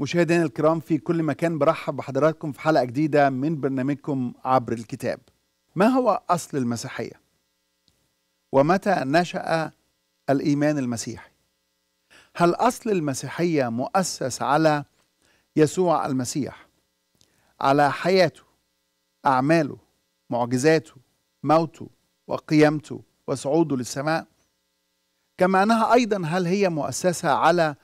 مشاهدينا الكرام في كل مكان برحب بحضراتكم في حلقة جديدة من برنامجكم عبر الكتاب ما هو أصل المسيحية؟ ومتى نشأ الإيمان المسيحي؟ هل أصل المسيحية مؤسس على يسوع المسيح؟ على حياته أعماله معجزاته موته وقيامته وصعوده للسماء كما أنها أيضا هل هي مؤسسة على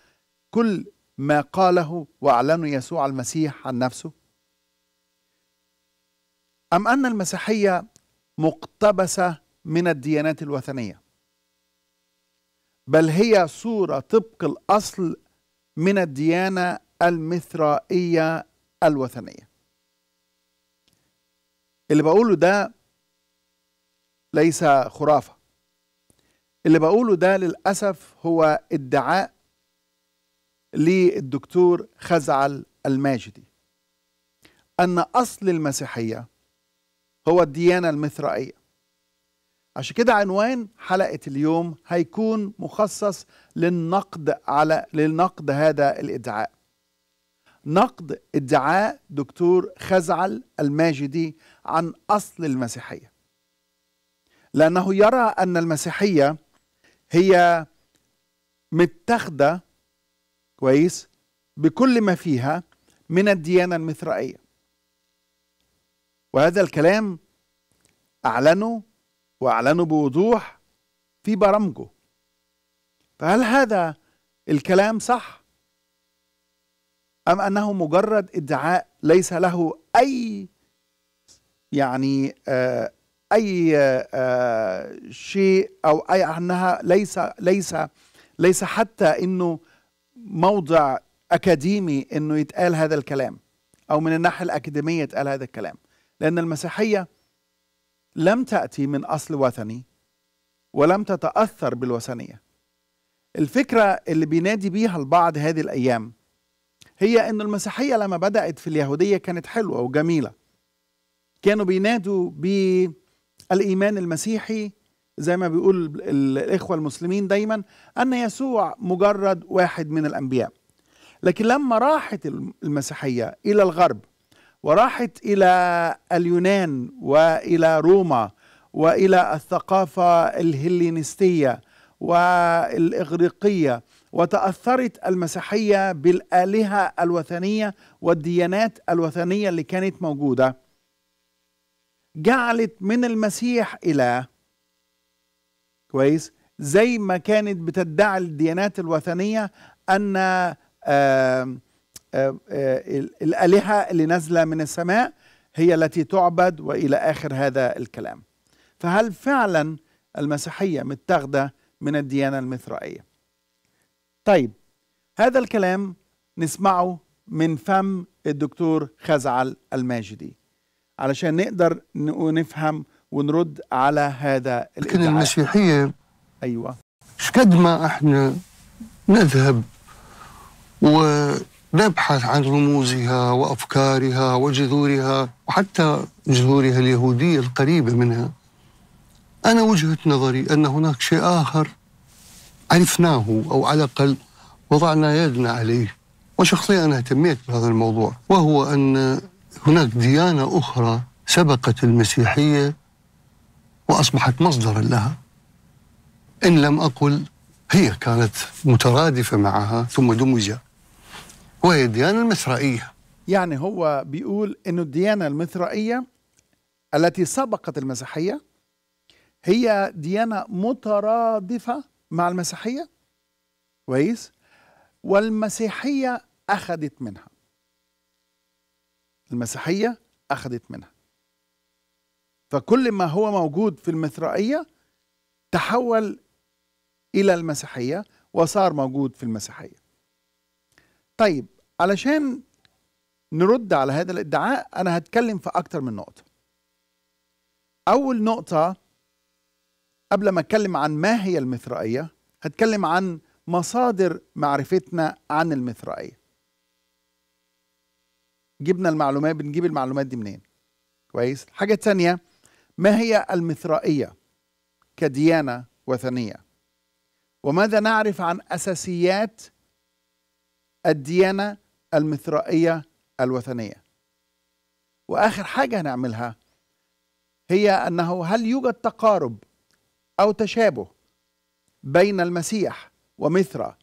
كل ما قاله واعلنه يسوع المسيح عن نفسه ام ان المسيحيه مقتبسه من الديانات الوثنيه بل هي صوره طبق الاصل من الديانه المثرائيه الوثنيه اللي بقوله ده ليس خرافه اللي بقوله ده للاسف هو ادعاء للدكتور خزعل الماجدي أن أصل المسيحية هو الديانة المثرائية عشان كده عنوان حلقة اليوم هيكون مخصص للنقد على للنقد هذا الادعاء نقد ادعاء دكتور خزعل الماجدي عن أصل المسيحية لأنه يرى أن المسيحية هي متخذة كويس بكل ما فيها من الديانة المثرائية وهذا الكلام أعلنه وأعلنه بوضوح في برامجه فهل هذا الكلام صح أم أنه مجرد ادعاء ليس له أي يعني آه، أي آه، آه، شيء أو أي أنها ليس ليس ليس حتى أنه موضع اكاديمي انه يتقال هذا الكلام او من الناحيه الاكاديميه يتقال هذا الكلام لان المسيحيه لم تاتي من اصل وثني ولم تتاثر بالوثنيه الفكره اللي بينادي بيها البعض هذه الايام هي ان المسيحيه لما بدات في اليهوديه كانت حلوه وجميله كانوا بينادوا بالايمان المسيحي زي ما بيقول الإخوة المسلمين دايما أن يسوع مجرد واحد من الأنبياء لكن لما راحت المسيحية إلى الغرب وراحت إلى اليونان وإلى روما وإلى الثقافة الهلينستية والإغريقية وتأثرت المسيحية بالآلهة الوثنية والديانات الوثنية اللي كانت موجودة جعلت من المسيح إله كويس زي ما كانت بتدعي الديانات الوثنيه ان آه، آه، آه، الالهه اللي نازله من السماء هي التي تعبد والى اخر هذا الكلام فهل فعلا المسيحيه متاخده من الديانه المثرائيه طيب هذا الكلام نسمعه من فم الدكتور خزعل الماجدي علشان نقدر نفهم ونرد على هذا الادعاء لكن المسيحيه ايوه شقد ما احنا نذهب ونبحث عن رموزها وافكارها وجذورها وحتى جذورها اليهوديه القريبه منها انا وجهه نظري ان هناك شيء اخر عرفناه او على الاقل وضعنا يدنا عليه وشخصيا انا اهتميت بهذا الموضوع وهو ان هناك ديانه اخرى سبقت المسيحيه وأصبحت مصدرا لها إن لم أقل هي كانت مترادفة معها ثم دمجه وهي الديانة المثرائية يعني هو بيقول أنه الديانة المثرائية التي سبقت المسيحية هي ديانة مترادفة مع المسيحية كويس والمسيحية أخذت منها المسيحية أخذت منها فكل ما هو موجود في المثرائية تحول إلى المسيحية وصار موجود في المسيحية طيب علشان نرد على هذا الادعاء أنا هتكلم في أكتر من نقطة أول نقطة قبل ما أتكلم عن ما هي المثرائية هتكلم عن مصادر معرفتنا عن المثرائية جبنا المعلومات بنجيب المعلومات دي منين كويس الحاجة الثانية ما هي المثرائية كديانة وثنية وماذا نعرف عن أساسيات الديانة المثرائية الوثنية وآخر حاجة هنعملها هي أنه هل يوجد تقارب أو تشابه بين المسيح ومثرى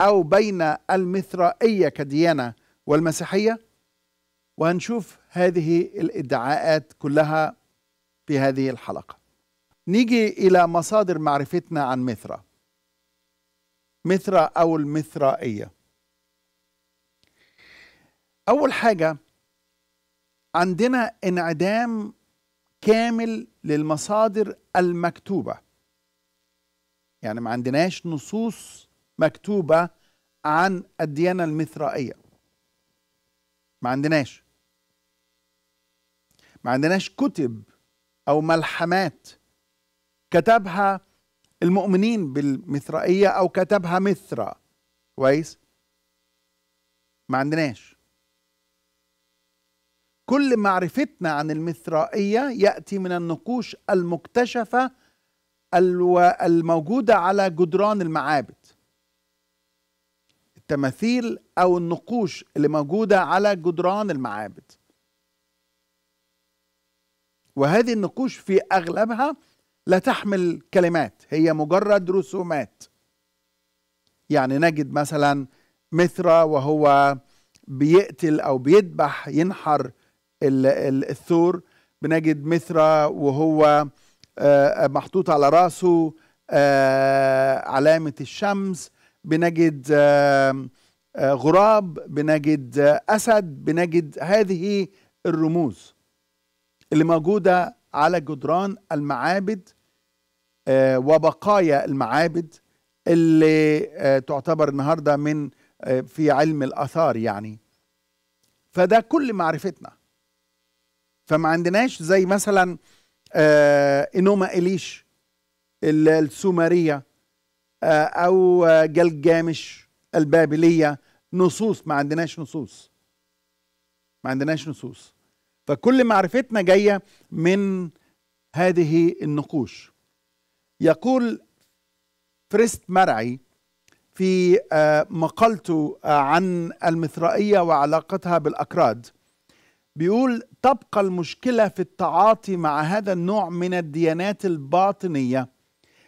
أو بين المثرائية كديانة والمسيحية وهنشوف هذه الادعاءات كلها في هذه الحلقة نيجي إلى مصادر معرفتنا عن ميثرا ميثرا أو المثرائية أول حاجة عندنا انعدام كامل للمصادر المكتوبة يعني ما عندناش نصوص مكتوبة عن الديانة المثرائية ما عندناش ما عندناش كتب أو ملحمات كتبها المؤمنين بالمثرائية أو كتبها مثرى كويس ما عندناش كل معرفتنا عن المثرائية يأتي من النقوش المكتشفة الموجودة على جدران المعابد التماثيل أو النقوش اللي موجودة على جدران المعابد وهذه النقوش في اغلبها لا تحمل كلمات هي مجرد رسومات يعني نجد مثلا مثرى وهو بيقتل او بيذبح ينحر الثور بنجد مثرى وهو آه، محطوط على راسه آه، علامه الشمس بنجد آه، غراب بنجد اسد بنجد هذه الرموز اللي موجودة على جدران المعابد آه، وبقايا المعابد اللي آه، تعتبر النهاردة من آه، في علم الآثار يعني فده كل معرفتنا فما عندناش زي مثلا إنوما إليش السومرية أو جلجامش البابلية نصوص ما عندناش نصوص ما عندناش نصوص فكل معرفتنا جايه من هذه النقوش يقول فريست مرعي في آه، مقالته آه، عن المثرائيه وعلاقتها بالاكراد بيقول تبقى المشكله في التعاطي مع هذا النوع من الديانات الباطنيه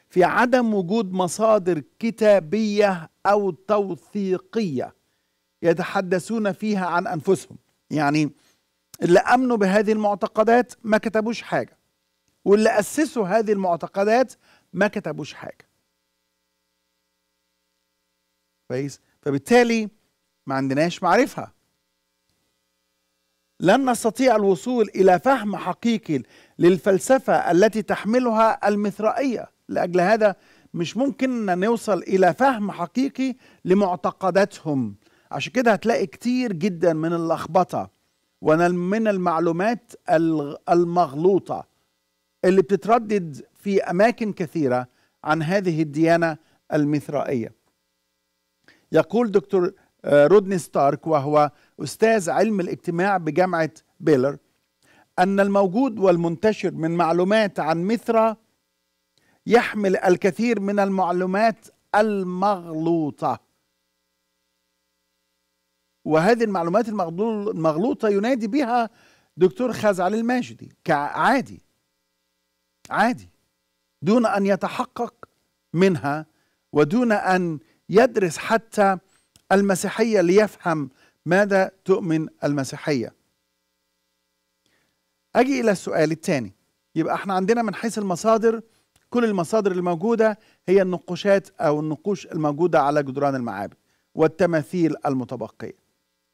في عدم وجود مصادر كتابيه او توثيقيه يتحدثون فيها عن انفسهم يعني اللي امنوا بهذه المعتقدات ما كتبوش حاجه واللي اسسوا هذه المعتقدات ما كتبوش حاجه كويس فبالتالي ما عندناش معرفه لن نستطيع الوصول الى فهم حقيقي للفلسفه التي تحملها المثرائيه لاجل هذا مش ممكن نوصل الى فهم حقيقي لمعتقداتهم عشان كده هتلاقي كتير جدا من اللخبطه ومن المعلومات المغلوطة اللي بتتردد في أماكن كثيرة عن هذه الديانة المثرائية يقول دكتور آه، رودني ستارك وهو أستاذ علم الاجتماع بجامعة بيلر أن الموجود والمنتشر من معلومات عن مثرة يحمل الكثير من المعلومات المغلوطة وهذه المعلومات المغلوطة ينادي بها دكتور خزعل الماجدي كعادي عادي دون أن يتحقق منها ودون أن يدرس حتى المسيحية ليفهم ماذا تؤمن المسيحية أجي إلى السؤال الثاني يبقى احنا عندنا من حيث المصادر كل المصادر الموجودة هي النقوشات أو النقوش الموجودة على جدران المعابد والتماثيل المتبقية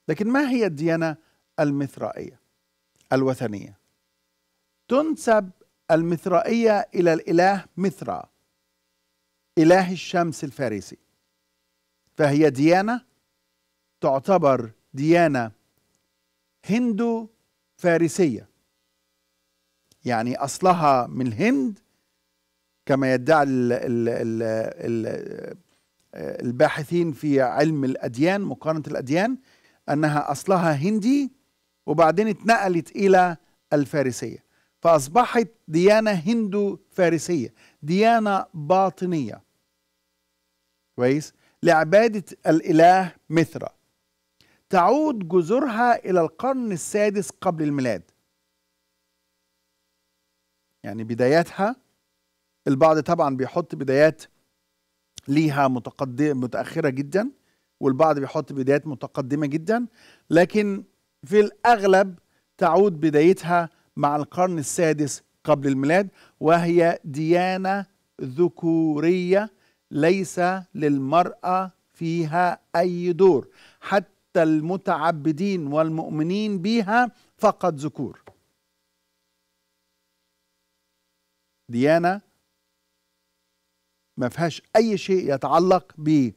لكن ما هي الديانة المثرائية الوثنية تنسب المثرائية إلى الإله مثرى إله الشمس الفارسي فهي ديانة تعتبر ديانة هندو فارسية يعني أصلها من الهند كما يدعي الباحثين في علم الأديان مقارنة الأديان أنها أصلها هندي وبعدين اتنقلت إلى الفارسية فأصبحت ديانة هندو فارسية ديانة باطنية كويس لعبادة الإله مثرى تعود جذورها إلى القرن السادس قبل الميلاد يعني بداياتها البعض طبعا بيحط بدايات ليها متقدمة متأخرة جدا والبعض بيحط بدايات متقدمه جدا لكن في الاغلب تعود بدايتها مع القرن السادس قبل الميلاد وهي ديانه ذكوريه ليس للمراه فيها اي دور حتى المتعبدين والمؤمنين بها فقط ذكور ديانه ما فيهاش اي شيء يتعلق ب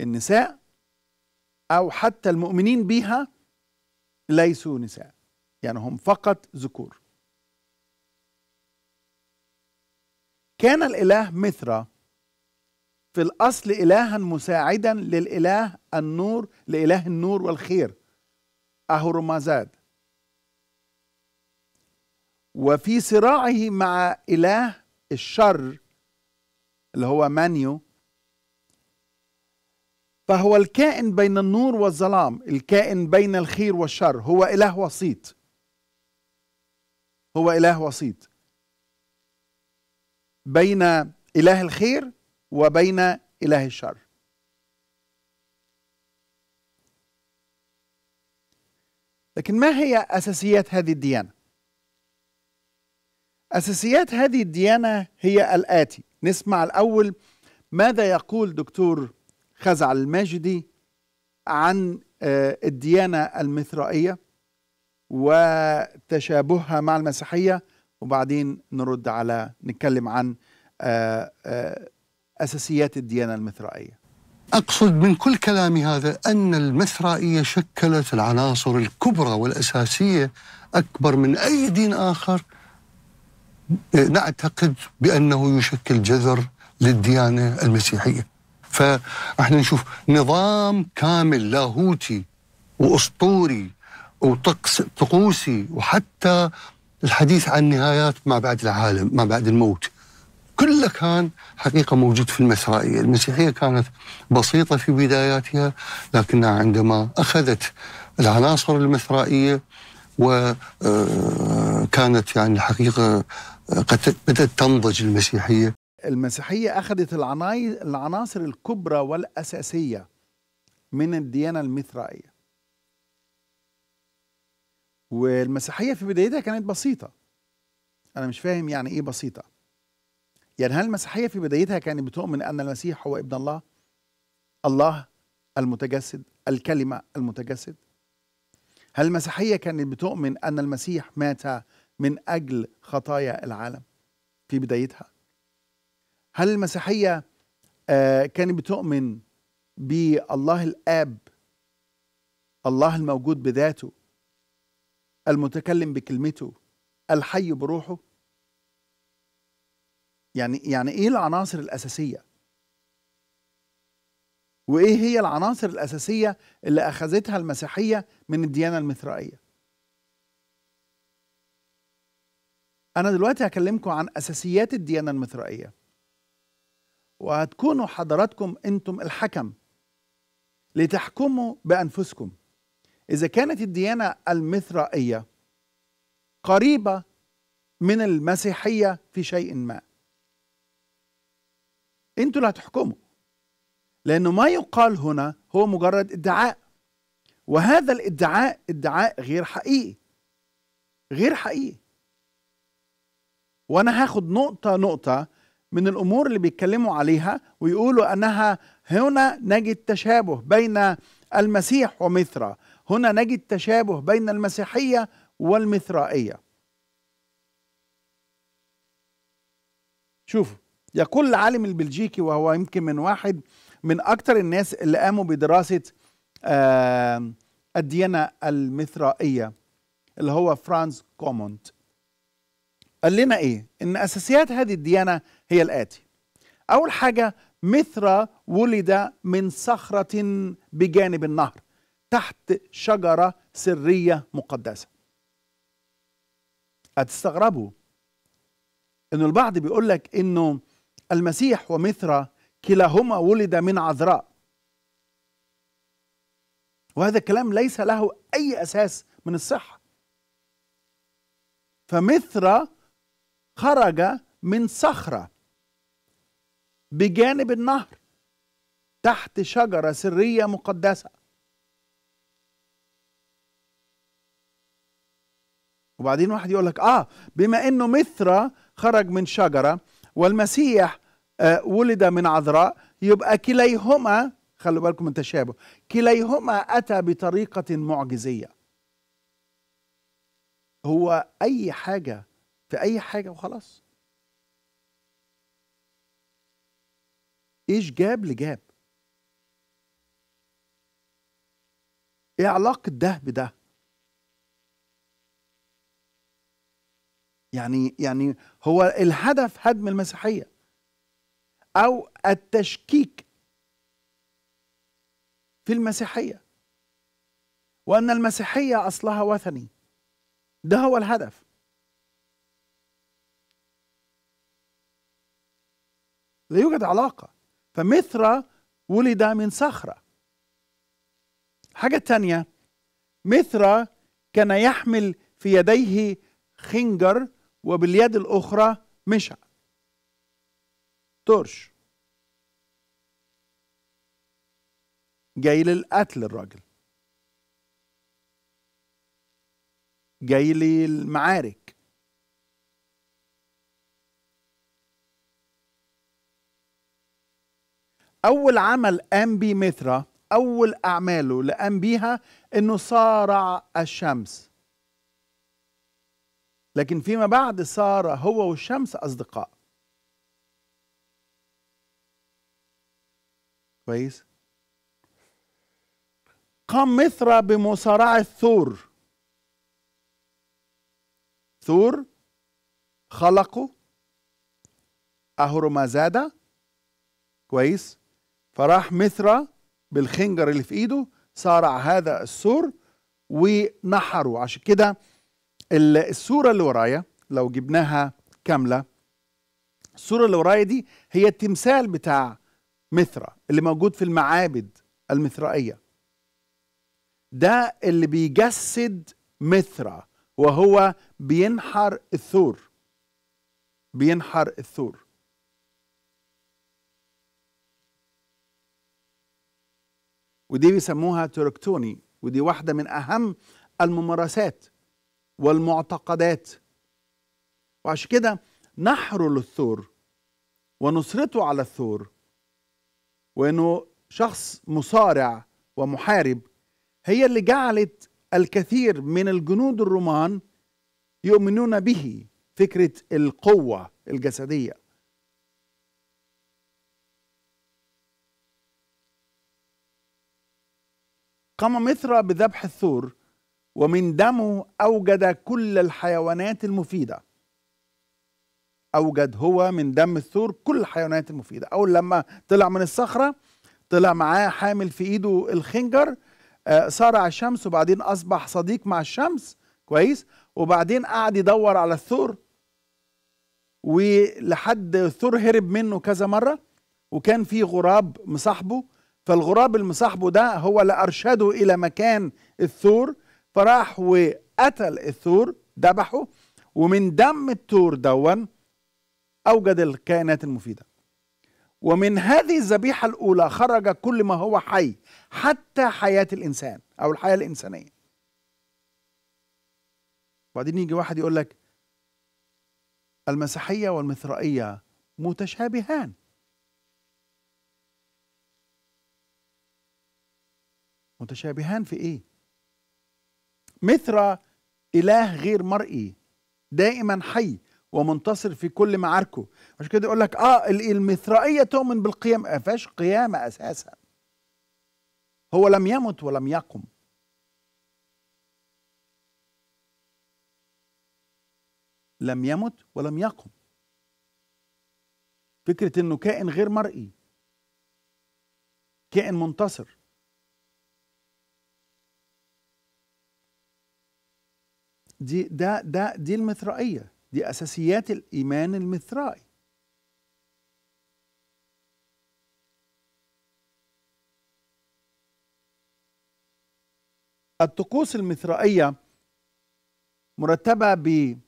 النساء أو حتى المؤمنين بها ليسوا نساء يعني هم فقط ذكور كان الإله مثرى في الأصل إلها مساعدا للإله النور لإله النور والخير أهرمزاد وفي صراعه مع إله الشر اللي هو مانيو فهو الكائن بين النور والظلام الكائن بين الخير والشر هو إله وسيط هو إله وسيط بين إله الخير وبين إله الشر لكن ما هي أساسيات هذه الديانة؟ أساسيات هذه الديانة هي الآتي نسمع الأول ماذا يقول دكتور خزعل الماجدي عن آه، الديانة المثرائية وتشابهها مع المسيحية وبعدين نرد على نتكلم عن آه، آه، أساسيات الديانة المثرائية أقصد من كل كلامي هذا أن المثرائية شكلت العناصر الكبرى والأساسية أكبر من أي دين آخر نعتقد بأنه يشكل جذر للديانة المسيحية فاحنا نشوف نظام كامل لاهوتي واسطوري طقوسي وحتى الحديث عن نهايات ما بعد العالم ما بعد الموت كله كان حقيقه موجود في المسرائيه، المسيحيه كانت بسيطه في بداياتها لكنها عندما اخذت العناصر المسرائيه وكانت آه، يعني الحقيقه آه، قد بدات تنضج المسيحيه المسيحية أخذت العناصر الكبرى والأساسية من الديانة المثرائية والمسيحية في بدايتها كانت بسيطة أنا مش فاهم يعني إيه بسيطة يعني هل المسيحية في بدايتها كانت بتؤمن أن المسيح هو ابن الله الله المتجسد الكلمة المتجسد هل المسيحية كانت بتؤمن أن المسيح مات من أجل خطايا العالم في بدايتها هل المسيحية آه، كانت بتؤمن بالله الآب الله الموجود بذاته المتكلم بكلمته الحي بروحه يعني يعني ايه العناصر الاساسيه وايه هي العناصر الاساسيه اللي اخذتها المسيحيه من الديانه المثرائيه انا دلوقتي هكلمكم عن اساسيات الديانه المثرائيه وهتكونوا حضراتكم أنتم الحكم لتحكموا بأنفسكم إذا كانت الديانة المثرائية قريبة من المسيحية في شيء ما أنتوا اللي هتحكموا لأنه ما يقال هنا هو مجرد ادعاء وهذا الادعاء ادعاء غير حقيقي غير حقيقي وانا هاخد نقطة نقطة من الامور اللي بيتكلموا عليها ويقولوا انها هنا نجد تشابه بين المسيح ومثرى هنا نجد تشابه بين المسيحيه والمثرائيه شوفوا يقول العالم البلجيكي وهو يمكن من واحد من اكثر الناس اللي قاموا بدراسه الديانه المثرائيه اللي هو فرانس كومونت قال لنا ايه ان اساسيات هذه الديانه هي الاتي اول حاجه مثرى ولد من صخره بجانب النهر تحت شجره سريه مقدسه هتستغربوا ان البعض بيقول لك انه المسيح ومثرى كلاهما ولد من عذراء وهذا الكلام ليس له اي اساس من الصحه فمثرى خرج من صخرة بجانب النهر تحت شجرة سرية مقدسة وبعدين واحد يقول لك اه بما انه مثرى خرج من شجرة والمسيح آه ولد من عذراء يبقى كليهما خلوا بالكم من تشابه كليهما أتى بطريقة معجزية هو أي حاجة في اي حاجه وخلاص ايش جاب لجاب ايه علاقه ده بده يعني يعني هو الهدف هدم المسيحيه او التشكيك في المسيحيه وان المسيحيه اصلها وثني ده هو الهدف لا يوجد علاقة فمثرى ولد من صخرة حاجة تانية مثرى كان يحمل في يديه خنجر وباليد الأخرى مشع ترش جاي للقتل الراجل جاي للمعارك أول عمل قام بيه مترا أول أعماله اللي قام بيها إنه صارع الشمس لكن فيما بعد صار هو والشمس أصدقاء كويس قام مثرى بمصارعة ثور ثور خلقه أهرمزادة كويس فراح مثرى بالخنجر اللي في ايده صارع هذا السور ونحره عشان كده السورة اللي ورايا لو جبناها كاملة السورة اللي ورايا دي هي التمثال بتاع مثرى اللي موجود في المعابد المثرائية ده اللي بيجسد مثرى وهو بينحر الثور بينحر الثور ودي بيسموها تركتوني ودي واحدة من أهم الممارسات والمعتقدات وعشان كده نحره للثور ونصرته على الثور وانه شخص مصارع ومحارب هي اللي جعلت الكثير من الجنود الرومان يؤمنون به فكره القوه الجسديه قام مثرى بذبح الثور ومن دمه أوجد كل الحيوانات المفيدة أوجد هو من دم الثور كل الحيوانات المفيدة أول لما طلع من الصخرة طلع معاه حامل في إيده الخنجر آه، صارع الشمس وبعدين أصبح صديق مع الشمس كويس وبعدين قعد يدور على الثور ولحد الثور هرب منه كذا مرة وكان في غراب مصاحبه فالغراب المصاحبه ده هو اللي أرشده إلى مكان الثور فراح وقتل الثور ذبحه ومن دم الثور دون أوجد الكائنات المفيدة ومن هذه الذبيحة الأولى خرج كل ما هو حي حتى حياة الإنسان أو الحياة الإنسانية وبعدين يجي واحد يقول لك المسيحية والمثرائية متشابهان متشابهان في ايه مثرى اله غير مرئي دائما حي ومنتصر في كل معاركه عشان كده يقول لك اه المثرائيه تؤمن بالقيام ما فيهاش قيامه اساسا هو لم يمت ولم يقم لم يمت ولم يقم فكره انه كائن غير مرئي كائن منتصر دي ده ده دي المثرائيه دي اساسيات الايمان المثرائي الطقوس المثرائيه مرتبه ب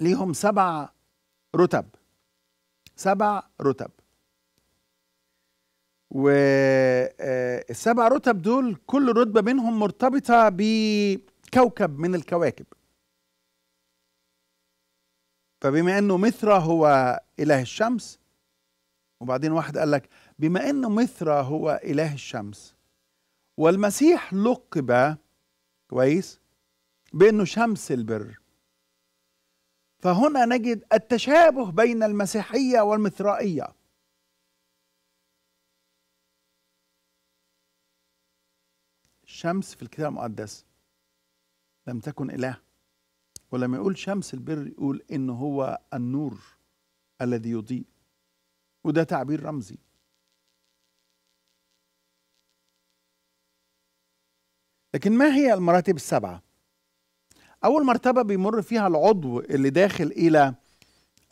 ليهم سبع رتب سبع رتب والسبع آه، رتب دول كل رتبه منهم مرتبطه ب كوكب من الكواكب فبما انه مثرى هو اله الشمس وبعدين واحد قال لك بما انه مثرى هو اله الشمس والمسيح لقب كويس بانه شمس البر فهنا نجد التشابه بين المسيحيه والمثرائيه شمس في الكتاب المقدس لم تكن إله ولما يقول شمس البر يقول إن هو النور الذي يضيء وده تعبير رمزي لكن ما هي المراتب السبعة؟ أول مرتبة بيمر فيها العضو اللي داخل إلى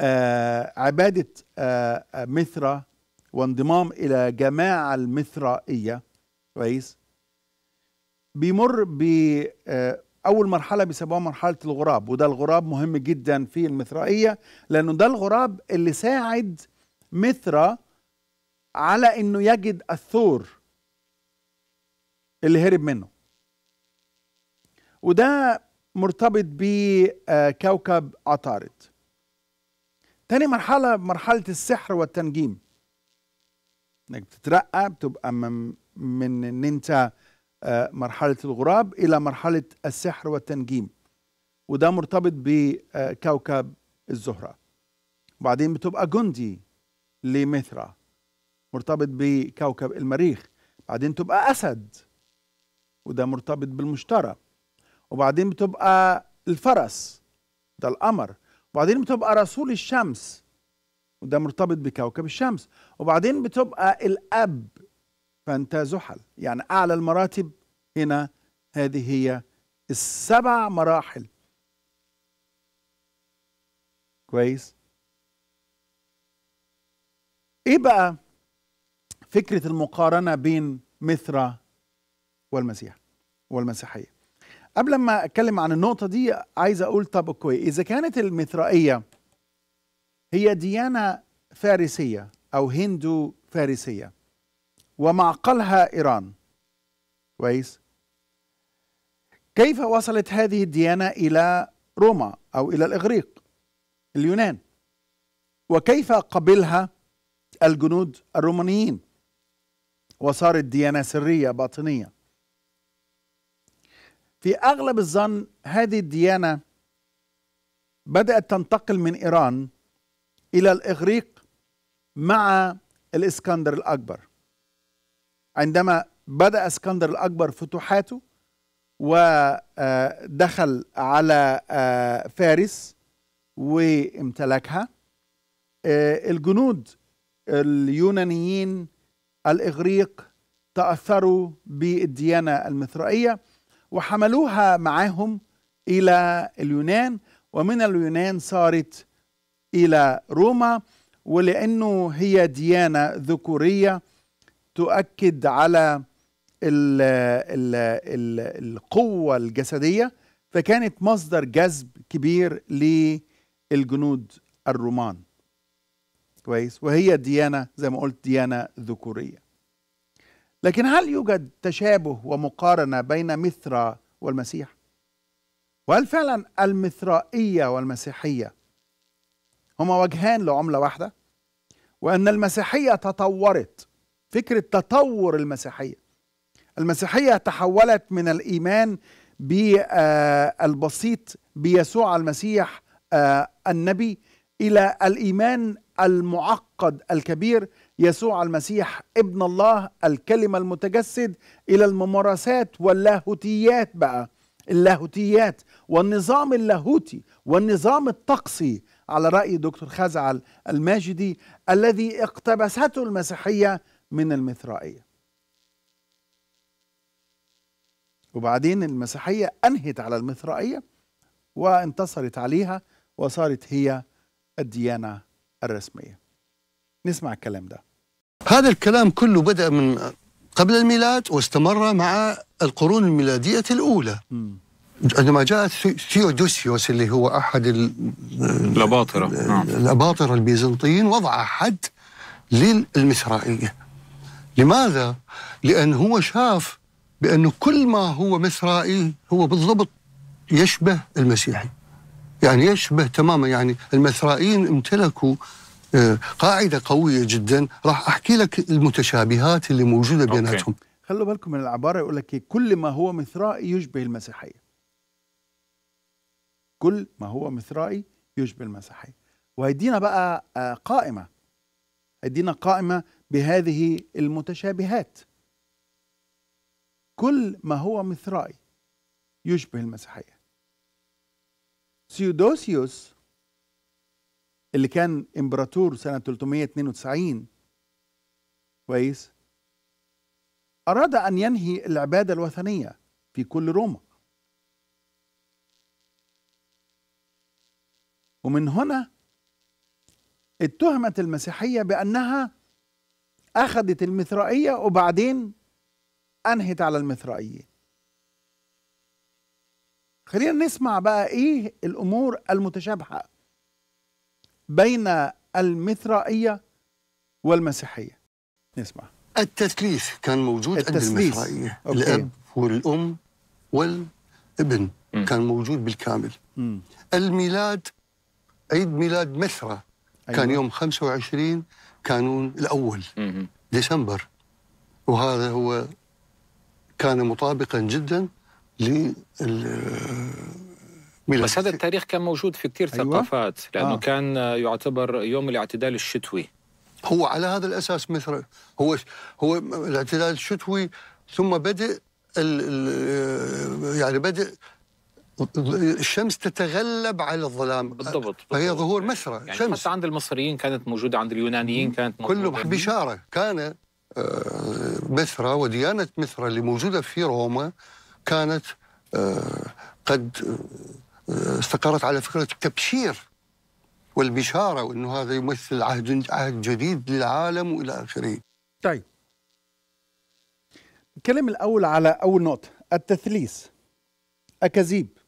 آه، عبادة آه مثرة وانضمام إلى جماعة المثرائية كويس بيمر ب آه، اول مرحله بيسموها مرحله الغراب وده الغراب مهم جدا في المثرائيه لانه ده الغراب اللي ساعد مثرى على انه يجد الثور اللي هرب منه وده مرتبط بكوكب عطارد تاني مرحلة مرحلة السحر والتنجيم انك بتترقى بتبقى من ان انت آه، مرحلة الغراب إلى مرحلة السحر والتنجيم وده مرتبط بكوكب الزهرة وبعدين بتبقى جندي لمثرة مرتبط بكوكب المريخ بعدين تبقى أسد وده مرتبط بالمشترى وبعدين بتبقى الفرس ده القمر وبعدين بتبقى رسول الشمس وده مرتبط بكوكب الشمس وبعدين بتبقى الأب فأنت زحل يعني أعلى المراتب هنا هذه هي السبع مراحل كويس ايه بقى فكرة المقارنة بين مثرى والمسيح والمسيحية قبل ما اتكلم عن النقطة دي عايز اقول طب اوكي اذا كانت المثرائية هي ديانة فارسية او هندو فارسية ومعقلها إيران كويس كيف وصلت هذه الديانة إلى روما أو إلى الإغريق اليونان وكيف قبلها الجنود الرومانيين وصارت ديانة سرية باطنية في أغلب الظن هذه الديانة بدأت تنتقل من إيران إلى الإغريق مع الإسكندر الأكبر عندما بدأ اسكندر الأكبر فتوحاته ودخل على آه، فارس وامتلكها آه، الجنود اليونانيين الإغريق تأثروا بالديانة المثرائية وحملوها معاهم إلى اليونان ومن اليونان صارت إلى روما ولأنه هي ديانة ذكورية تؤكد على الـ الـ الـ القوة الجسدية فكانت مصدر جذب كبير للجنود الرومان كويس وهي ديانة زي ما قلت ديانة ذكورية لكن هل يوجد تشابه ومقارنة بين مثرى والمسيح؟ وهل فعلا المثرائية والمسيحية هما وجهان لعملة واحدة؟ وأن المسيحية تطورت فكرة تطور المسيحية المسيحية تحولت من الإيمان بالبسيط بيسوع المسيح آه، النبي إلى الإيمان المعقد الكبير يسوع المسيح ابن الله الكلمة المتجسد إلى الممارسات واللاهوتيات بقى اللاهوتيات والنظام اللاهوتي والنظام الطقسي على رأي دكتور خزعل الماجدي الذي اقتبسته المسيحية من المثرائية وبعدين المسيحية أنهت على المثرائية وانتصرت عليها وصارت هي الديانة الرسمية نسمع الكلام ده هذا الكلام كله بدأ من قبل الميلاد واستمر مع القرون الميلادية الأولى عندما جاء ثيودوسيوس اللي هو أحد الأباطرة نعم. الأباطرة البيزنطيين وضع حد للمثرائية لماذا؟ لأن هو شاف بأنه كل ما هو مسرائي هو بالضبط يشبه المسيحي يعني يشبه تماما يعني المثرائيين امتلكوا آه، قاعدة قوية جدا راح أحكي لك المتشابهات اللي موجودة بيناتهم خلوا بالكم من العبارة يقول لك إيه؟ كل ما هو مثرائي يشبه المسيحية كل ما هو مثرائي يشبه المسيحية وهيدينا بقى آه، قائمة هيدينا قائمة بهذه المتشابهات كل ما هو مثرائي يشبه المسيحية سيودوسيوس اللي كان امبراطور سنة 392 كويس أراد أن ينهي العبادة الوثنية في كل روما ومن هنا اتهمت المسيحية بأنها أخذت المثرائية وبعدين أنهت على المثرائيين خلينا نسمع بقى إيه الأمور المتشابهة بين المثرائية والمسيحية نسمع التثليث كان موجود عند المثرائية أوكي. الأب والأم والابن م. كان موجود بالكامل م. الميلاد عيد ميلاد مثرى أيوة. كان يوم 25 كانون الأول ديسمبر وهذا هو كان مطابقا جدا لل بس هذا التاريخ كان موجود في كثير أيوة. ثقافات لأنه آه. كان يعتبر يوم الاعتدال الشتوي هو على هذا الأساس مثل هو هو الاعتدال الشتوي ثم بدأ يعني بدأ الشمس تتغلب على الظلام بالضبط, بالضبط. فهي ظهور مسرى يعني شمس. حتى عند المصريين كانت موجوده عند اليونانيين كانت كله بشاره كان آه، مثرى وديانه مثرى اللي موجوده في روما كانت آه، قد آه، استقرت على فكره التبشير والبشاره وانه هذا يمثل عهد عهد جديد للعالم والى اخره. طيب. الكلام الاول على اول نقطه التثليث اكاذيب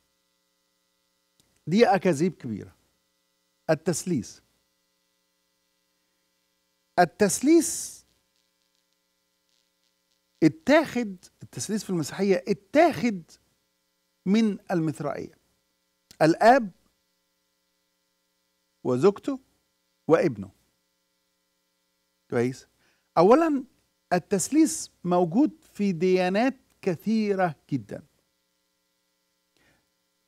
دي أكاذيب كبيرة التسليس التسليس اتاخد التسليس في المسيحية اتاخد من المثرائية الآب وزوجته وابنه كويس أولا التسليس موجود في ديانات كثيرة جدا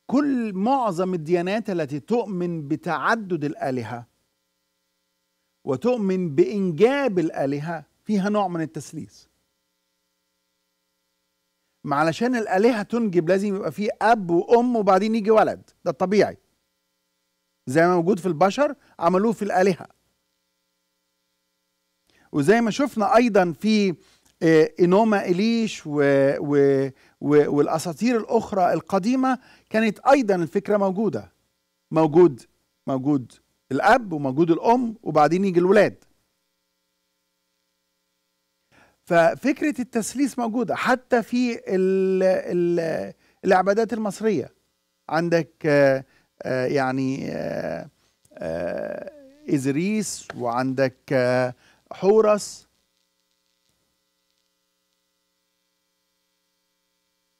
كل معظم الديانات التي تؤمن بتعدد الآلهة وتؤمن بإنجاب الآلهة فيها نوع من التثليث ما علشان الآلهة تنجب لازم يبقى فيه أب وأم وبعدين يجي ولد ده الطبيعي زي ما موجود في البشر عملوه في الآلهة وزي ما شفنا أيضا في آه، إنوما إليش و... و... والاساطير الاخرى القديمه كانت ايضا الفكره موجوده موجود موجود الاب وموجود الام وبعدين يجي الولاد ففكره التثليث موجوده حتى في الـ الـ العبادات المصريه عندك آآ آه، آآ آه، يعني آآ آه، إزريس وعندك حورس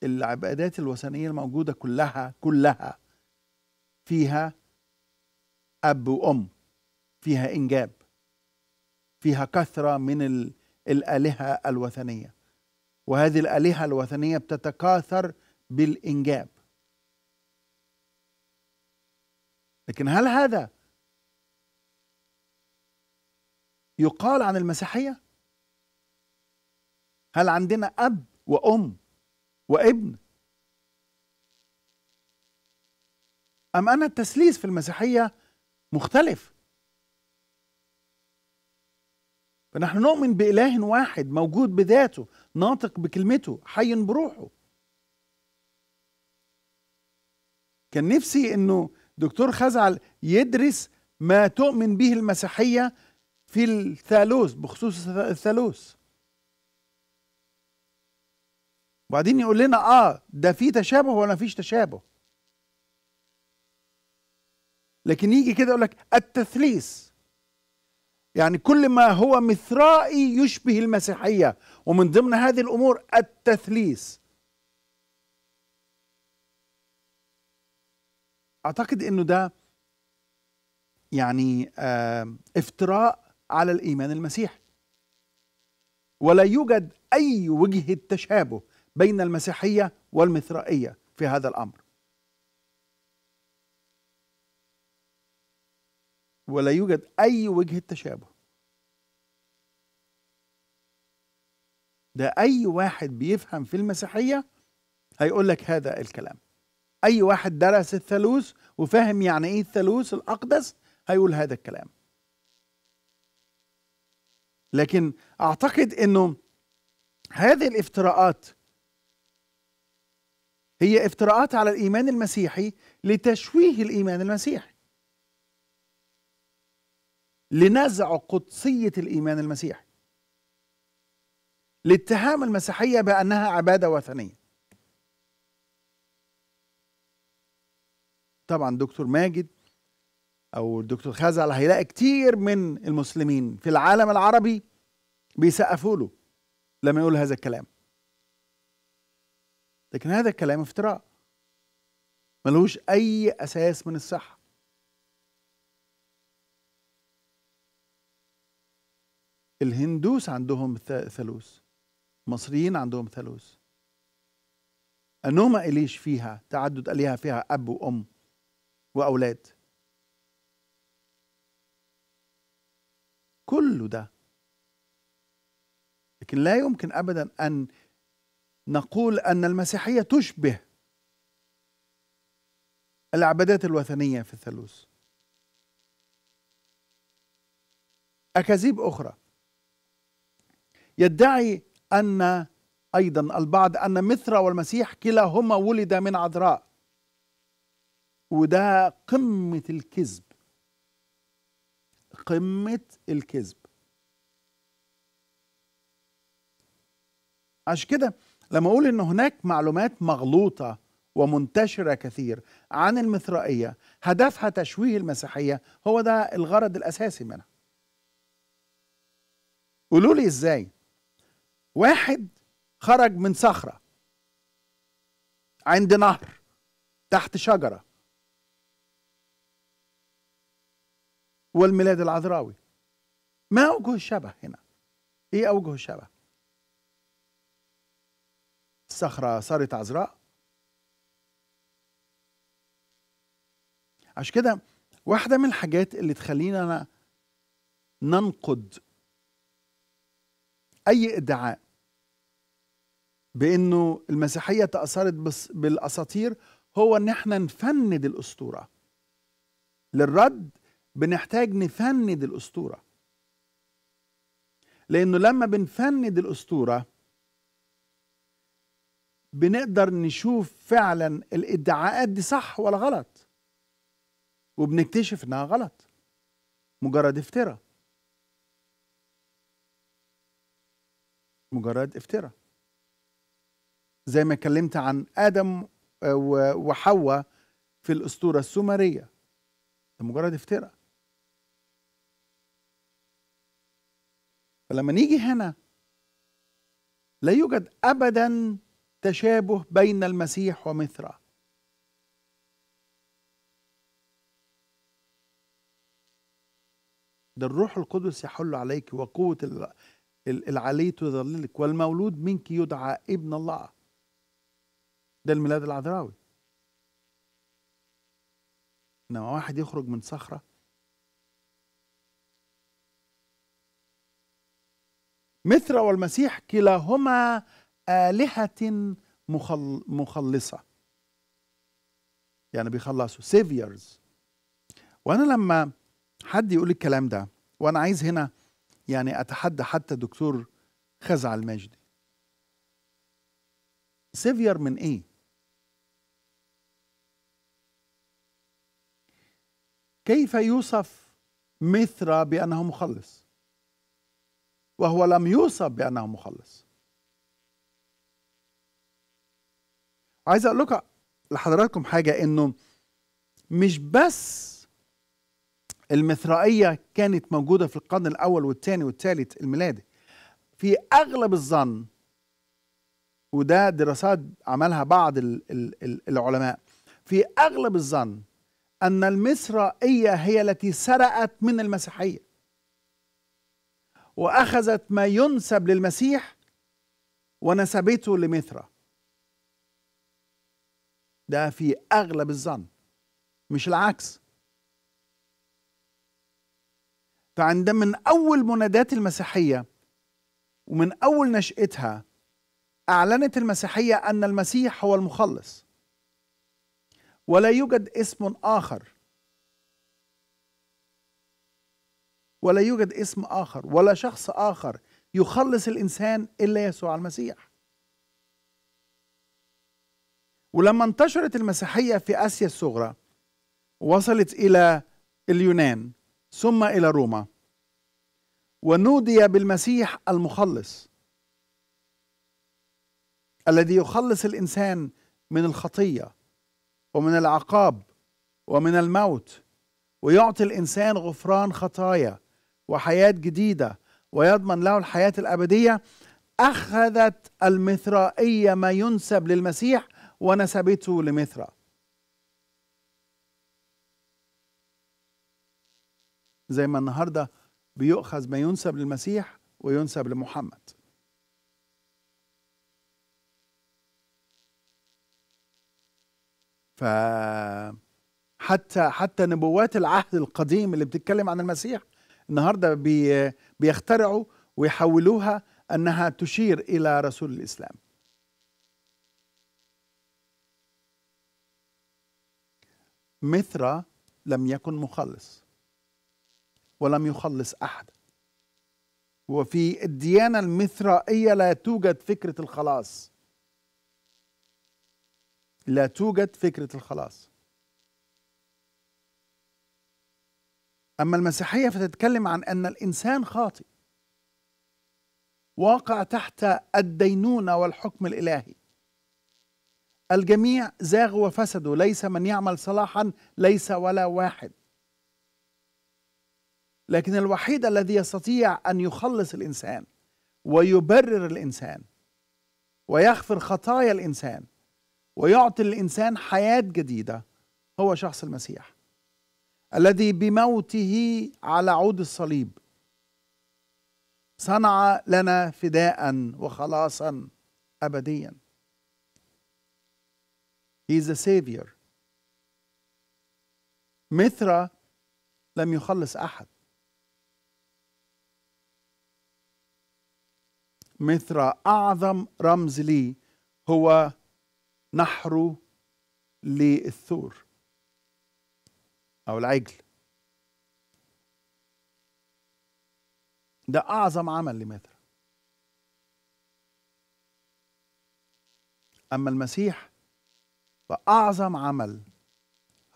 العبادات الوثنيه الموجوده كلها كلها فيها اب وام فيها انجاب فيها كثره من الالهه الوثنيه وهذه الالهه الوثنيه بتتكاثر بالانجاب لكن هل هذا يقال عن المسيحيه هل عندنا اب وام وابن أم أن التسليس في المسيحية مختلف فنحن نؤمن بإله واحد موجود بذاته ناطق بكلمته حي بروحه كان نفسي انه دكتور خزعل يدرس ما تؤمن به المسيحيه في الثالوث بخصوص الثالوث وبعدين يقول لنا اه ده في تشابه ولا فيش تشابه لكن يجي كده يقول لك التثليث يعني كل ما هو مثرائي يشبه المسيحية ومن ضمن هذه الأمور التثليث أعتقد أنه ده يعني آه افتراء على الإيمان المسيحي ولا يوجد أي وجه تشابه بين المسيحية والمثرائية في هذا الأمر ولا يوجد أي وجه تشابه ده أي واحد بيفهم في المسيحية هيقول لك هذا الكلام أي واحد درس الثالوث وفهم يعني إيه الثالوث الأقدس هيقول هذا الكلام لكن أعتقد أنه هذه الافتراءات هي افتراءات على الإيمان المسيحي لتشويه الإيمان المسيحي لنزع قدسية الإيمان المسيحي لاتهام المسيحية بأنها عبادة وثنية طبعا دكتور ماجد أو الدكتور خزعل هيلاقي كتير من المسلمين في العالم العربي بيسقفوا له لما يقول هذا الكلام لكن هذا الكلام افتراء ملوش أي أساس من الصحة الهندوس عندهم ثالوث المصريين عندهم ثالوث النومة إليش فيها تعدد آلهة فيها أب وأم وأولاد كل ده لكن لا يمكن أبدا أن نقول أن المسيحية تشبه العبادات الوثنية في الثالوث أكاذيب أخرى يدعي أن أيضا البعض أن مثرى والمسيح كلاهما ولد من عذراء وده قمة الكذب قمة الكذب عشان كده لما اقول ان هناك معلومات مغلوطه ومنتشره كثير عن المثرائيه هدفها تشويه المسيحيه هو ده الغرض الاساسي منها قولوا لي ازاي واحد خرج من صخره عند نهر تحت شجره والميلاد العذراوي ما اوجه الشبه هنا ايه اوجه الشبه الصخرة صارت عذراء عشان كده واحدة من الحاجات اللي تخلينا ننقد أي ادعاء بأنه المسيحية تأثرت بالأساطير هو إن احنا نفند الأسطورة للرد بنحتاج نفند الأسطورة لأنه لما بنفند الأسطورة بنقدر نشوف فعلا الادعاءات دي صح ولا غلط وبنكتشف انها غلط مجرد افتراء مجرد افتراء زي ما اتكلمت عن ادم آه، وحواء في الاسطوره السومريه ده مجرد افتراء فلما نيجي هنا لا يوجد ابدا تشابه بين المسيح ومثرى ده الروح القدس يحل عليك وقوة العلي تظللك والمولود منك يدعى ابن الله ده الميلاد العذراوي انما واحد يخرج من صخره مثرى والمسيح كلاهما آلهة مخل مخلصة يعني بيخلصوا سيفيرز وأنا لما حد يقول الكلام ده وأنا عايز هنا يعني أتحدى حتى دكتور خزع المجدي سيفير من إيه؟ كيف يوصف مثرى بأنه مخلص؟ وهو لم يوصف بأنه مخلص عايز اقول لكم لحضراتكم حاجه انه مش بس المثرائيه كانت موجوده في القرن الاول والثاني والثالث الميلادي في اغلب الظن وده دراسات عملها بعض العلماء في اغلب الظن ان المصرائيه هي التي سرقت من المسيحيه واخذت ما ينسب للمسيح ونسبته لمثرى ده في اغلب الظن مش العكس فعند من اول منادات المسيحيه ومن اول نشاتها اعلنت المسيحيه ان المسيح هو المخلص ولا يوجد اسم اخر ولا يوجد اسم اخر ولا شخص اخر يخلص الانسان الا يسوع المسيح ولما انتشرت المسيحية في آسيا الصغرى وصلت إلى اليونان ثم إلى روما ونودي بالمسيح المخلص الذي يخلص الإنسان من الخطية ومن العقاب ومن الموت ويعطي الإنسان غفران خطايا وحياة جديدة ويضمن له الحياة الأبدية أخذت المثرائية ما ينسب للمسيح ونسبته لمثرى زي ما النهارده بيؤخذ ما ينسب للمسيح وينسب لمحمد ف حتى حتى نبوات العهد القديم اللي بتتكلم عن المسيح النهارده بي بيخترعوا ويحولوها انها تشير الى رسول الاسلام مثرى لم يكن مخلص ولم يخلص أحد وفي الديانة المثرائية لا توجد فكرة الخلاص لا توجد فكرة الخلاص أما المسيحية فتتكلم عن أن الإنسان خاطئ واقع تحت الدينونة والحكم الإلهي الجميع زاغوا وفسدوا ليس من يعمل صلاحا ليس ولا واحد لكن الوحيد الذي يستطيع ان يخلص الانسان ويبرر الانسان ويغفر خطايا الانسان ويعطي الانسان حياه جديده هو شخص المسيح الذي بموته على عود الصليب صنع لنا فداء وخلاصا ابديا He is a savior. مثرا لم يخلص أحد مثرا أعظم رمز لي هو نحره للثور أو العجل ده أعظم عمل لمثرا. أما المسيح فأعظم عمل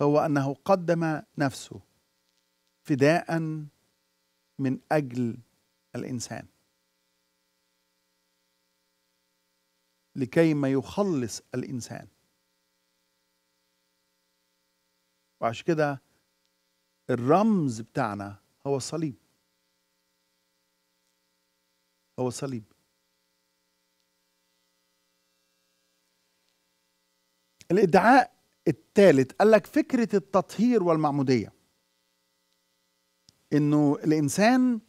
هو أنه قدم نفسه فداء من أجل الإنسان لكي ما يخلص الإنسان وعشان كده الرمز بتاعنا هو الصليب هو الصليب الادعاء الثالث قال لك فكره التطهير والمعموديه انه الانسان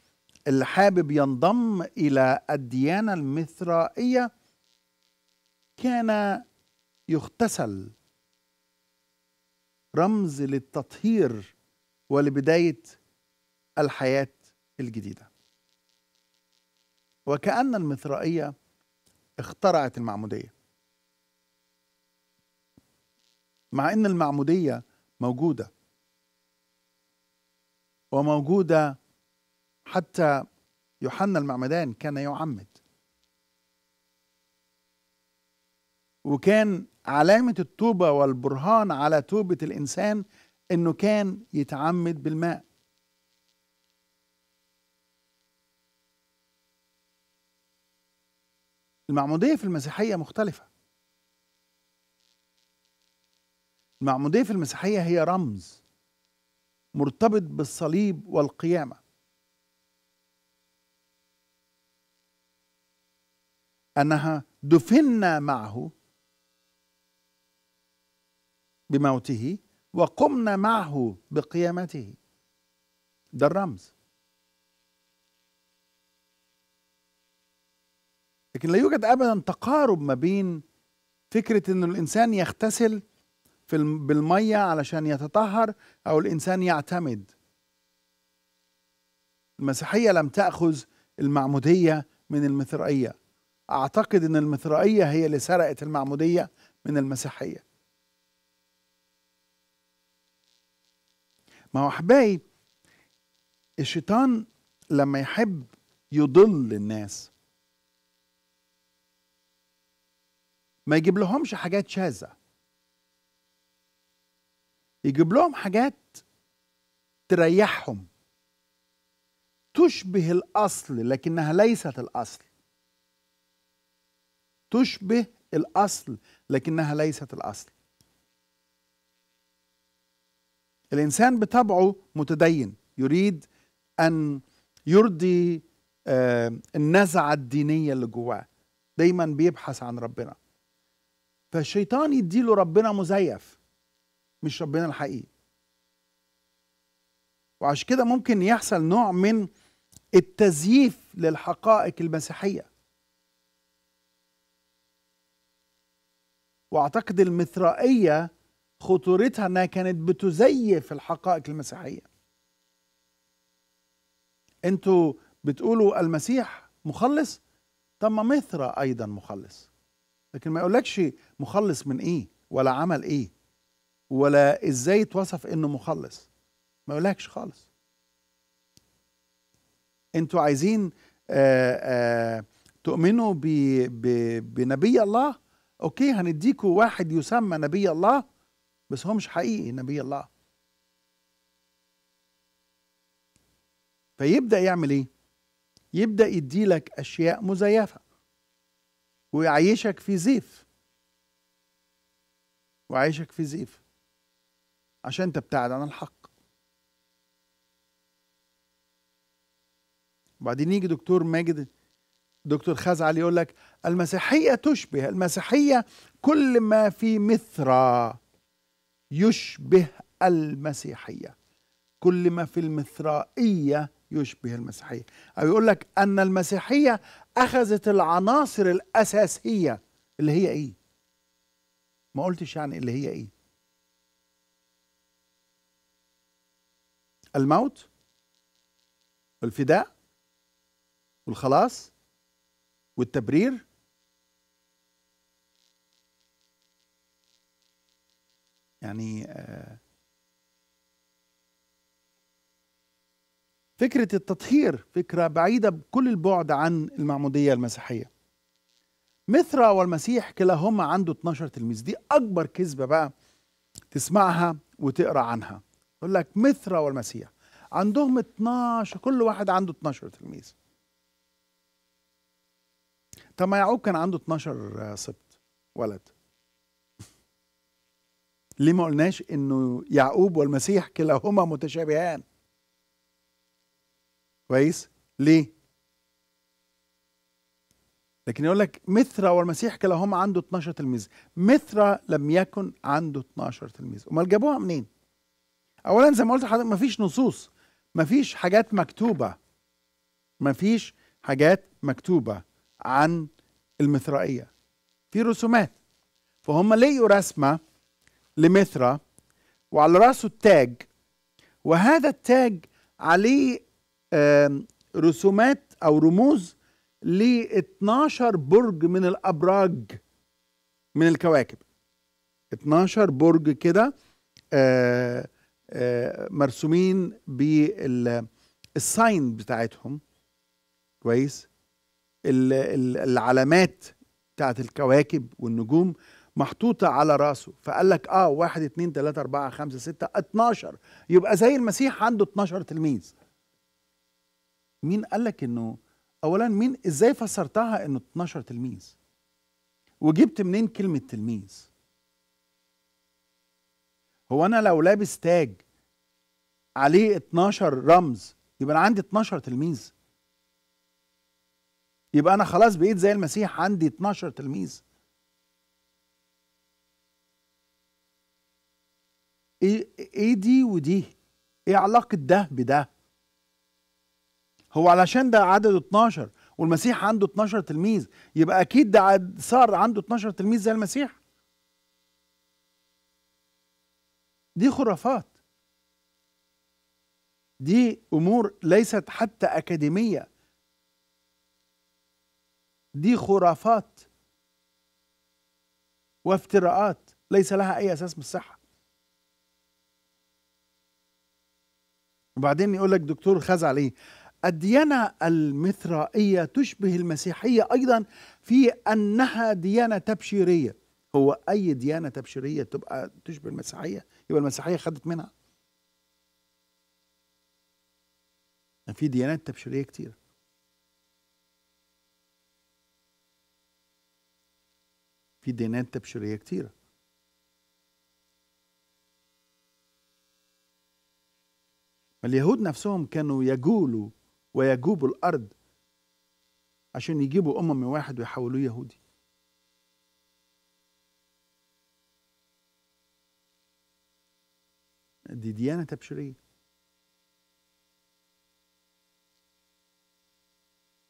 اللي حابب ينضم الى الديانه المثرائيه كان يغتسل رمز للتطهير ولبدايه الحياه الجديده وكأن المثرائية اخترعت المعمودية مع ان المعموديه موجوده وموجوده حتى يوحنا المعمدان كان يعمد وكان علامة التوبة والبرهان على توبة الإنسان إنه كان يتعمد بالماء المعمودية في المسيحية مختلفة المعمودية في المسيحية هي رمز مرتبط بالصليب والقيامة أنها دفنا معه بموته وقمنا معه بقيامته ده الرمز لكن لا يوجد ابدا تقارب ما بين فكره ان الانسان يغتسل في بالميه علشان يتطهر او الانسان يعتمد المسيحيه لم تاخذ المعموديه من المثرائيه اعتقد ان المثرائيه هي اللي سرقت المعموديه من المسيحيه ما هو احبائي الشيطان لما يحب يضل الناس ما يجيب لهمش حاجات شاذه يجيب لهم حاجات تريحهم تشبه الأصل لكنها ليست الأصل تشبه الأصل لكنها ليست الأصل الإنسان بطبعه متدين يريد أن يرضي آه، النزعة الدينية اللي جواه دايما بيبحث عن ربنا فالشيطان يديله ربنا مزيف مش ربنا الحقيقي وعشان كده ممكن يحصل نوع من التزييف للحقائق المسيحيه واعتقد المثرائيه خطورتها انها كانت بتزيف الحقائق المسيحيه انتوا بتقولوا المسيح مخلص طب ما مثرى ايضا مخلص لكن ما يقولكش مخلص من ايه ولا عمل ايه ولا ازاي اتوصف انه مخلص ما يقولكش خالص انتوا عايزين آآ آه، آآ آه، تؤمنوا ب ب بنبي الله اوكي هنديكوا واحد يسمى نبي الله بس هو مش حقيقي نبي الله فيبدا يعمل ايه يبدا يديلك اشياء مزيفه ويعيشك في زيف ويعيشك في زيف عشان تبتعد عن الحق وبعدين يجي دكتور ماجد دكتور خزعل يقول لك المسيحية تشبه المسيحية كل ما في مثرى يشبه المسيحية كل ما في المثرائية يشبه المسيحية أو يقول لك أن المسيحية أخذت العناصر الأساسية اللي هي إيه؟ ما قلتش يعني اللي هي إيه؟ الموت والفداء والخلاص والتبرير يعني آه، فكرة التطهير فكرة بعيدة بكل البعد عن المعمودية المسيحية مثرى والمسيح كلاهما عنده 12 تلميذ دي أكبر كذبة بقى تسمعها وتقرأ عنها يقول لك مثرى والمسيح عندهم 12 كل واحد عنده 12 تلميذ طب ما يعقوب كان عنده 12 سبط ولد ليه ما قلناش انه يعقوب والمسيح كلاهما متشابهان كويس ليه لكن يقول لك مثرى والمسيح كلاهما عنده 12 تلميذ مثرى لم يكن عنده 12 تلميذ امال جابوها منين اولا زي ما قلت لحضرتك مفيش نصوص مفيش حاجات مكتوبه مفيش حاجات مكتوبه عن المثرائيه في رسومات فهم لقوا رسمه لمثرى وعلى راسه التاج وهذا التاج عليه رسومات او رموز ل 12 برج من الابراج من الكواكب 12 برج كده آه مرسومين بالساين بتاعتهم كويس العلامات بتاعت الكواكب والنجوم محطوطة على راسه فقال لك اه واحد اتنين تلاتة اربعة خمسة ستة اتناشر يبقى زي المسيح عنده اتناشر تلميذ مين قال لك انه اولا مين ازاي فسرتها انه اتناشر تلميذ وجبت منين كلمة تلميذ هو انا لو لابس تاج عليه 12 رمز يبقى انا عندي 12 تلميذ يبقى انا خلاص بقيت زي المسيح عندي 12 تلميذ ايه ايه دي ودي ايه علاقه ده بده هو علشان ده عدد 12 والمسيح عنده 12 تلميذ يبقى اكيد ده صار عنده 12 تلميذ زي المسيح دي خرافات دي امور ليست حتى اكاديميه دي خرافات وافتراءات ليس لها اي اساس بالصحه وبعدين يقول لك دكتور خزعل ايه الديانة المثرائية تشبه المسيحية أيضا في أنها ديانة تبشيرية هو اي ديانه تبشيريه تبقى تشبه المسيحيه يبقى المسيحيه خدت منها يعني في ديانات تبشيريه كتير في ديانات تبشيريه كتير اليهود نفسهم كانوا يجولوا ويجوبوا الارض عشان يجيبوا امم واحد ويحولوه يهودي دي ديانة تبشيرية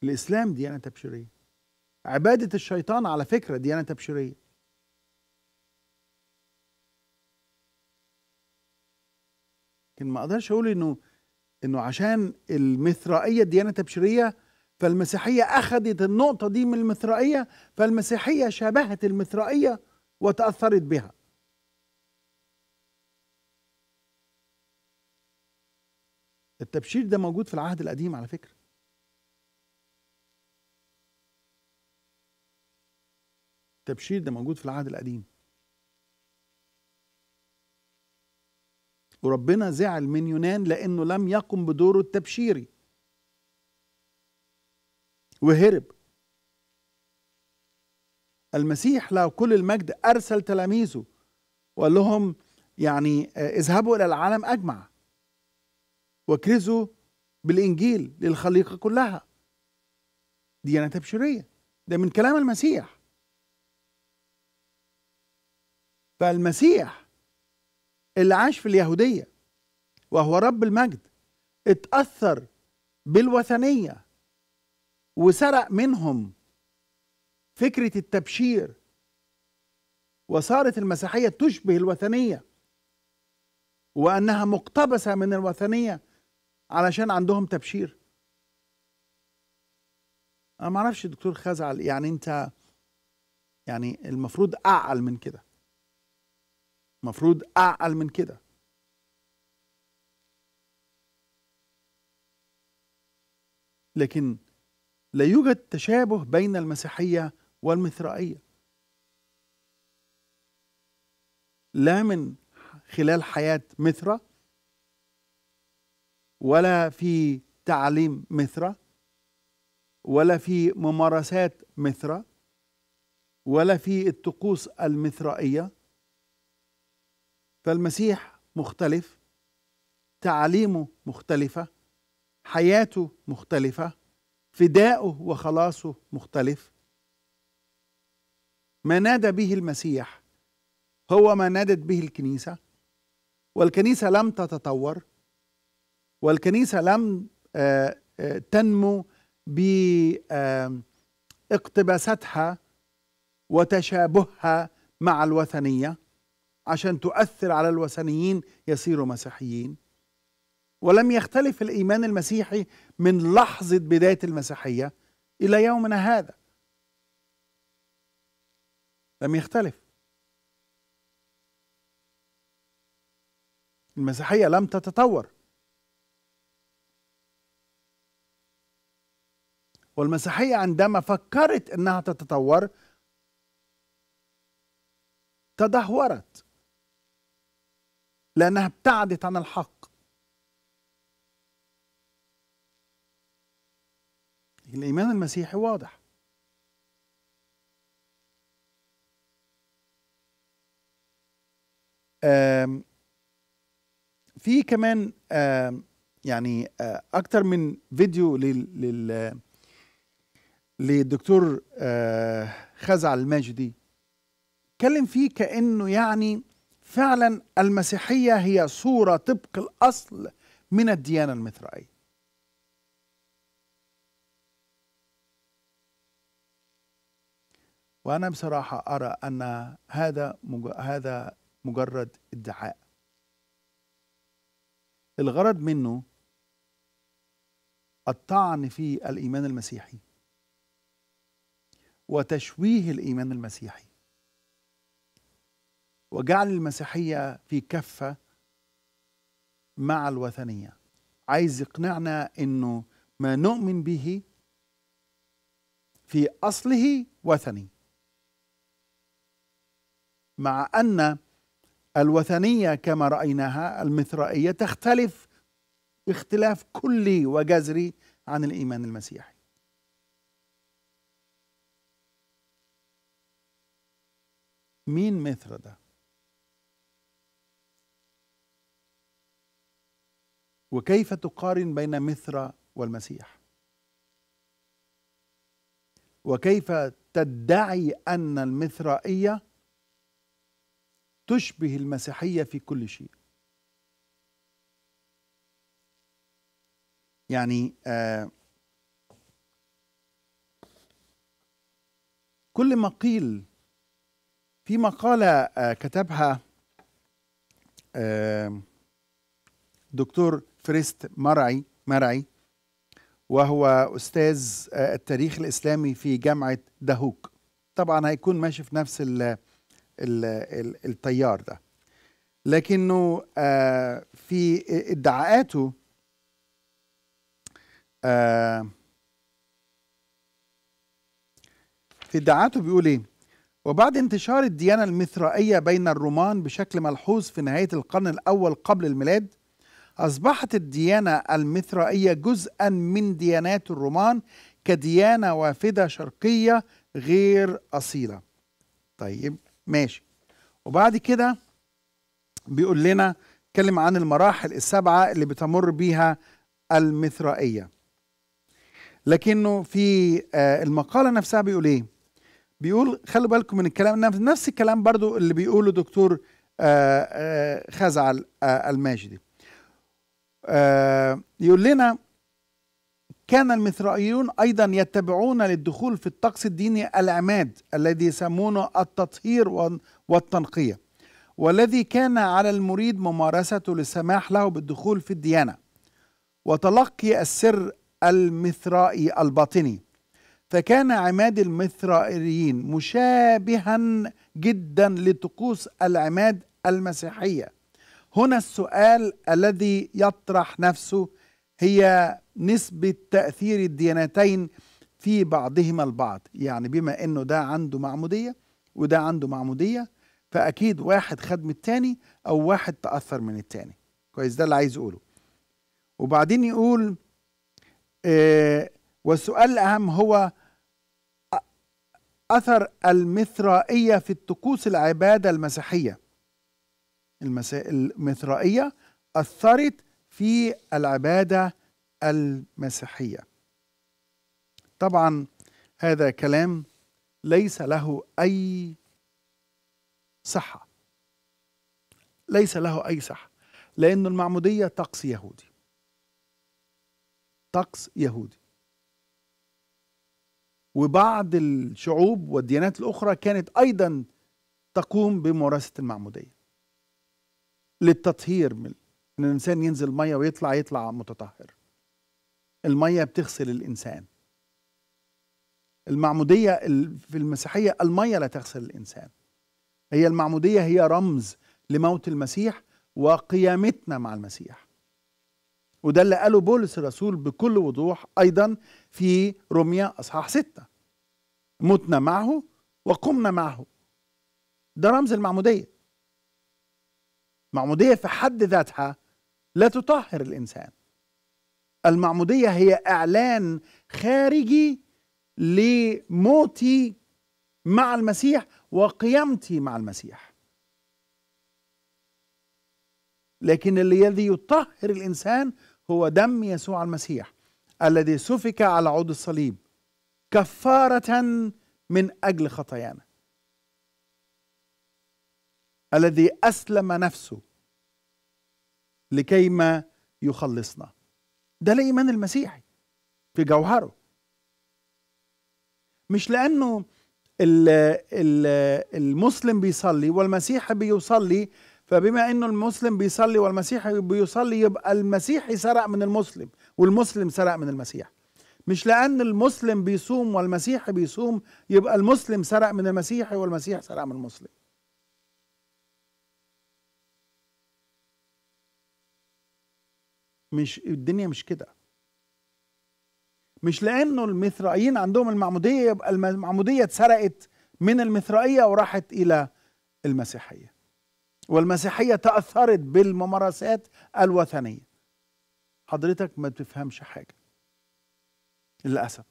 الإسلام ديانة تبشيرية عبادة الشيطان على فكرة ديانة تبشيرية لكن ما أقدرش أقول إنه إنه عشان المثرائية ديانة تبشيرية فالمسيحية أخذت النقطة دي من المثرائية فالمسيحية شبهت المثرائية وتأثرت بها التبشير ده موجود في العهد القديم على فكرة التبشير ده موجود في العهد القديم وربنا زعل من يونان لأنه لم يقم بدوره التبشيري وهرب المسيح له كل المجد أرسل تلاميذه وقال لهم يعني آه، اذهبوا إلى العالم أجمع وكرزوا بالانجيل للخليقه كلها ديانه تبشيريه ده من كلام المسيح فالمسيح اللي عاش في اليهوديه وهو رب المجد اتاثر بالوثنيه وسرق منهم فكره التبشير وصارت المسيحيه تشبه الوثنيه وانها مقتبسه من الوثنيه علشان عندهم تبشير انا ما اعرفش دكتور خزعل يعني انت يعني المفروض اعقل من كده المفروض اعقل من كده لكن لا يوجد تشابه بين المسيحيه والمثرائيه لا من خلال حياه مثرى ولا في تعليم مثرة ولا في ممارسات مثرة ولا في الطقوس المثرائية فالمسيح مختلف تعاليمه مختلفة حياته مختلفة فداؤه وخلاصه مختلف ما نادى به المسيح هو ما نادت به الكنيسة والكنيسة لم تتطور والكنيسه لم آه، آه، تنمو باقتباساتها وتشابهها مع الوثنيه عشان تؤثر على الوثنيين يصيروا مسيحيين ولم يختلف الايمان المسيحي من لحظه بدايه المسيحيه الى يومنا هذا لم يختلف المسيحيه لم تتطور والمسيحية عندما فكرت أنها تتطور تدهورت لأنها ابتعدت عن الحق الإيمان المسيحي واضح في كمان يعني أكتر من فيديو لل للدكتور آه، خزعل الماجدي اتكلم فيه كأنه يعني فعلا المسيحية هي صورة طبق الأصل من الديانة المثرائية وأنا بصراحة أرى أن هذا هذا مجرد ادعاء الغرض منه الطعن في الإيمان المسيحي وتشويه الايمان المسيحي وجعل المسيحيه في كفه مع الوثنيه عايز يقنعنا انه ما نؤمن به في اصله وثني مع ان الوثنيه كما رايناها المثرائيه تختلف اختلاف كلي وجذري عن الايمان المسيحي مين مثل ده وكيف تقارن بين مثرى والمسيح وكيف تدعي ان المثرائيه تشبه المسيحيه في كل شيء يعني آه كل ما قيل في مقالة آه، كتبها دكتور فريست مرعي مرعي وهو أستاذ آه، التاريخ الإسلامي في جامعة دهوك طبعا هيكون ماشي في نفس ال ال الـ التيار ده لكنه آه، في ادعاءاته في ادعاءاته بيقول ايه وبعد انتشار الديانة المثرائية بين الرومان بشكل ملحوظ في نهاية القرن الأول قبل الميلاد أصبحت الديانة المثرائية جزءا من ديانات الرومان كديانة وافدة شرقية غير أصيلة طيب ماشي وبعد كده بيقول لنا اتكلم عن المراحل السبعة اللي بتمر بيها المثرائية لكنه في آه، المقالة نفسها بيقول ايه بيقول خلوا بالكم من الكلام نفس الكلام برضو اللي بيقوله دكتور آه، آه، خزعل آه، الماجدي يقول لنا كان المثرائيون أيضا يتبعون للدخول في الطقس الديني العماد الذي يسمونه التطهير والتنقية والذي كان على المريد ممارسته للسماح له بالدخول في الديانة وتلقي السر المثرائي الباطني فكان عماد المثرائيين مشابها جدا لطقوس العماد المسيحيه هنا السؤال الذي يطرح نفسه هي نسبه تاثير الديانتين في بعضهما البعض يعني بما انه ده عنده معموديه وده عنده معموديه فاكيد واحد خد من التاني او واحد تاثر من التاني كويس ده اللي عايز أقوله وبعدين يقول آه والسؤال الاهم هو أثر المثرائية في الطقوس العبادة المسيحية المثرائية أثرت في العبادة المسيحية طبعا هذا كلام ليس له أي صحة ليس له أي صحة لأن المعمودية طقس يهودي طقس يهودي وبعض الشعوب والديانات الأخرى كانت أيضا تقوم بممارسة المعمودية للتطهير من إن الإنسان ينزل مية ويطلع يطلع متطهر المية بتغسل الإنسان المعمودية في المسيحية المية لا تغسل الإنسان هي المعمودية هي رمز لموت المسيح وقيامتنا مع المسيح وده اللي قاله بولس الرسول بكل وضوح أيضا في روميا أصحاح ستة متنا معه وقمنا معه ده رمز المعمودية معمودية في حد ذاتها لا تطهر الإنسان المعمودية هي إعلان خارجي لموتي مع المسيح وقيامتي مع المسيح لكن الذي يطهر الإنسان هو دم يسوع المسيح الذي سفك على عود الصليب كفارة من أجل خطايانا الذي أسلم نفسه لكيما يخلصنا ده الإيمان المسيحي في جوهره مش لأنه المسلم بيصلي والمسيح بيصلي فبما انه المسلم بيصلي والمسيح بيصلي يبقى المسيحي سرق من المسلم والمسلم سرق من المسيح مش لان المسلم بيصوم والمسيحي بيصوم يبقى المسلم سرق من المسيحي والمسيح سرق من المسلم مش الدنيا مش كده مش لانه المثرائيين عندهم المعموديه يبقى المعموديه اتسرقت من المثرائيه وراحت الى المسيحيه والمسيحية تأثرت بالممارسات الوثنية حضرتك ما بتفهمش حاجة للأسف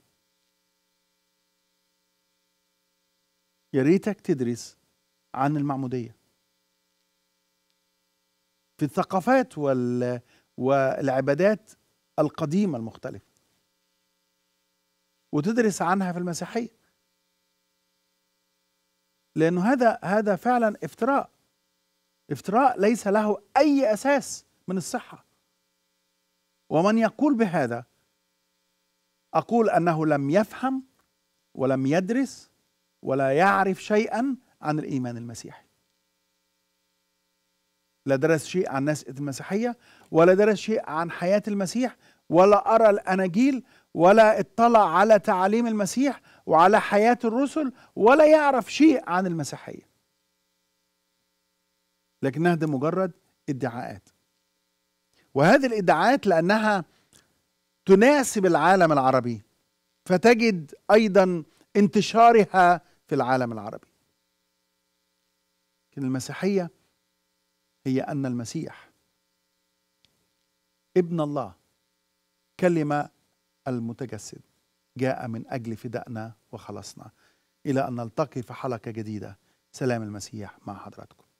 يا ريتك تدرس عن المعمودية في الثقافات وال... والعبادات القديمة المختلفة وتدرس عنها في المسيحية لأنه هذا هذا فعلا افتراء افتراء ليس له أي أساس من الصحة ومن يقول بهذا أقول أنه لم يفهم ولم يدرس ولا يعرف شيئا عن الإيمان المسيحي لا درس شيء عن ناس المسيحية ولا درس شيء عن حياة المسيح ولا أرى الأناجيل ولا اطلع على تعاليم المسيح وعلى حياة الرسل ولا يعرف شيء عن المسيحية لكنها دي مجرد ادعاءات وهذه الادعاءات لانها تناسب العالم العربي فتجد ايضا انتشارها في العالم العربي لكن المسيحيه هي ان المسيح ابن الله كلمه المتجسد جاء من اجل فدائنا وخلصنا الى ان نلتقي في حلقه جديده سلام المسيح مع حضراتكم